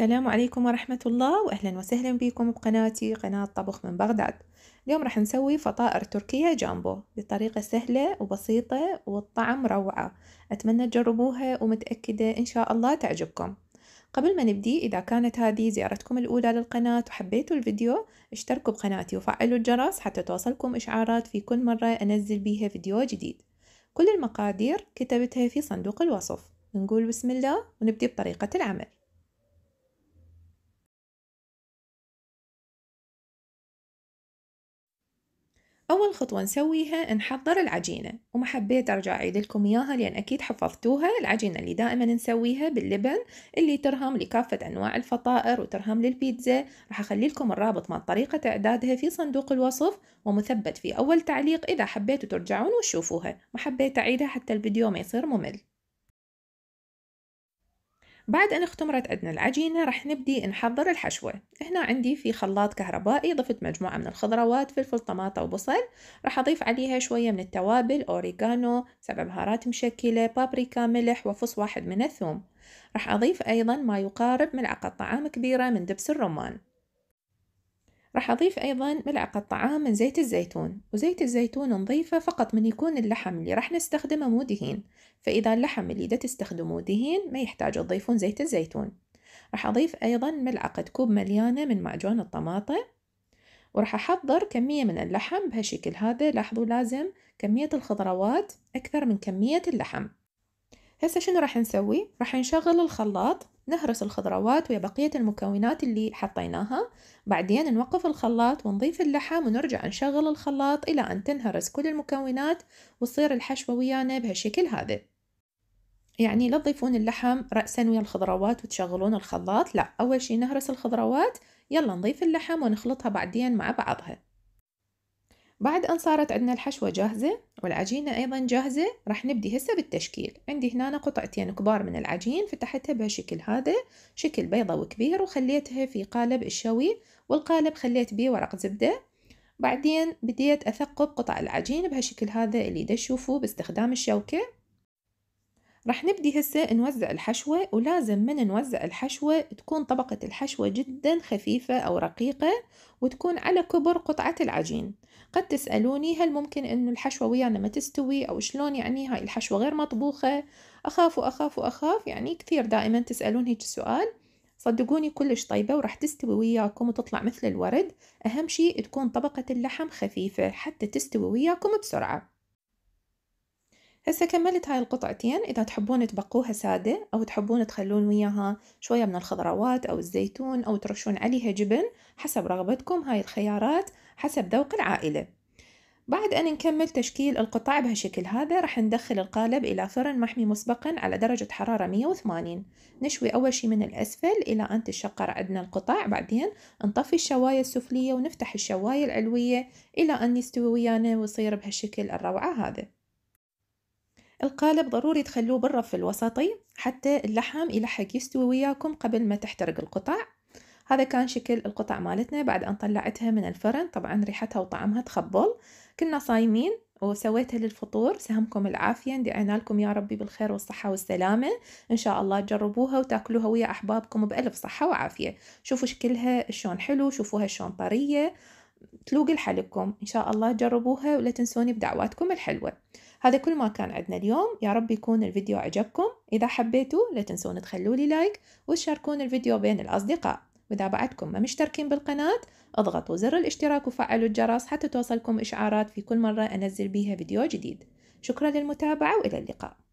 السلام عليكم ورحمة الله وأهلا وسهلا بكم بقناتي قناة طبخ من بغداد اليوم راح نسوي فطائر تركية جامبو بطريقة سهلة وبسيطة والطعم روعة أتمنى تجربوها ومتأكدة إن شاء الله تعجبكم قبل ما نبدي إذا كانت هذه زيارتكم الأولى للقناة وحبيتوا الفيديو اشتركوا بقناتي وفعلوا الجرس حتى توصلكم إشعارات في كل مرة أنزل بيها فيديو جديد كل المقادير كتبتها في صندوق الوصف نقول بسم الله ونبدي بطريقة العمل أول خطوة نسويها نحضر العجينة وما حبيت أرجع أعيد لكم إياها لأن أكيد حفظتوها العجينة اللي دائما نسويها باللبن اللي ترهم لكافة أنواع الفطائر وترهم للبيتزا راح أخلي لكم الرابط مع طريقة إعدادها في صندوق الوصف ومثبت في أول تعليق إذا حبيتوا ترجعون وتشوفوها ما حبيت أعيدها حتى الفيديو ما يصير ممل بعد أن اختمرت عندنا العجينة راح نبدي نحضر الحشوة هنا عندي في خلاط كهربائي ضفت مجموعة من الخضروات فلفل طماطة وبصل راح أضيف عليها شوية من التوابل أوريغانو سبع بهارات مشكلة بابريكا ملح وفص واحد من الثوم راح أضيف أيضا ما يقارب ملعقة طعام كبيرة من دبس الرمان راح أضيف أيضا ملعقة طعام من زيت الزيتون وزيت الزيتون نضيفه فقط من يكون اللحم اللي راح نستخدمه مو دهين فإذا اللحم اللي دا تستخدمه دهين ما يحتاج تضيفون زيت الزيتون راح أضيف أيضا ملعقة كوب مليانة من معجون الطماطة وراح أحضر كمية من اللحم بهالشكل هذا لاحظوا لازم كمية الخضروات أكثر من كمية اللحم هسه شنو راح نسوي راح نشغل الخلاط نهرس الخضروات ويا بقية المكونات اللي حطيناها بعدين نوقف الخلاط ونضيف اللحم ونرجع نشغل الخلاط إلى أن تنهرس كل المكونات وتصير الحشوة ويانا بهالشكل هذا يعني لا تضيفون اللحم رأسا ويا الخضروات وتشغلون الخلاط لا أول شي نهرس الخضروات يلا نضيف اللحم ونخلطها بعدين مع بعضها بعد أن صارت عندنا الحشوة جاهزة والعجينة أيضا جاهزة رح نبدي هسه بالتشكيل عندي هنا قطعتين كبار من العجين فتحتها بهالشكل هذا شكل بيضاوي كبير وخليتها في قالب الشوي والقالب خليت بيه ورق زبدة بعدين بديت أثقب قطع العجين بهالشكل هذا اللي تشوفوه باستخدام الشوكة رح نبدي هسه نوزع الحشوة ولازم من نوزع الحشوة تكون طبقة الحشوة جدا خفيفة أو رقيقة وتكون على كبر قطعة العجين قد تسألوني هل ممكن أن الحشوة ويانا ما تستوي أو شلون يعني هاي الحشوة غير مطبوخة أخاف وأخاف وأخاف يعني كثير دائما تسألون هيك السؤال صدقوني كلش طيبة ورح تستوي وياكم وتطلع مثل الورد أهم شيء تكون طبقة اللحم خفيفة حتى تستوي وياكم بسرعة هسه كملت هاي القطعتين إذا تحبون تبقوها سادة أو تحبون تخلون وياها شوية من الخضروات أو الزيتون أو ترشون عليها جبن حسب رغبتكم هاي الخيارات حسب ذوق العائلة بعد أن نكمل تشكيل القطع بهالشكل هذا راح ندخل القالب إلى فرن محمي مسبقا على درجة حرارة 180 نشوي أول شي من الأسفل إلى أن تتشقر عندنا القطع بعدين نطفي الشواية السفلية ونفتح الشواية العلوية إلى أن يستوي ويانا ويصير بهالشكل الروعة هذا القالب ضروري تخلوه بالرف الوسطي حتى اللحم يلحق يستوي وياكم قبل ما تحترق القطع هذا كان شكل القطع مالتنا بعد أن طلعتها من الفرن طبعا ريحتها وطعمها تخبل كنا صايمين وسويتها للفطور سهمكم العافية ندعينا لكم يا ربي بالخير والصحة والسلامة إن شاء الله تجربوها وتاكلوها ويا أحبابكم بألف صحة وعافية شوفوا شكلها شلون حلو شوفوها شلون طرية تلوق لحالكم إن شاء الله تجربوها ولا تنسوني بدعواتكم الحلوة هذا كل ما كان عندنا اليوم يا رب يكون الفيديو عجبكم إذا حبيتوا لا تنسون تخلوا لي لايك وتشاركون الفيديو بين الأصدقاء وإذا بعدكم ما مشتركين بالقناة اضغطوا زر الاشتراك وفعلوا الجرس حتى توصلكم إشعارات في كل مرة أنزل بيها فيديو جديد شكرا للمتابعة وإلى اللقاء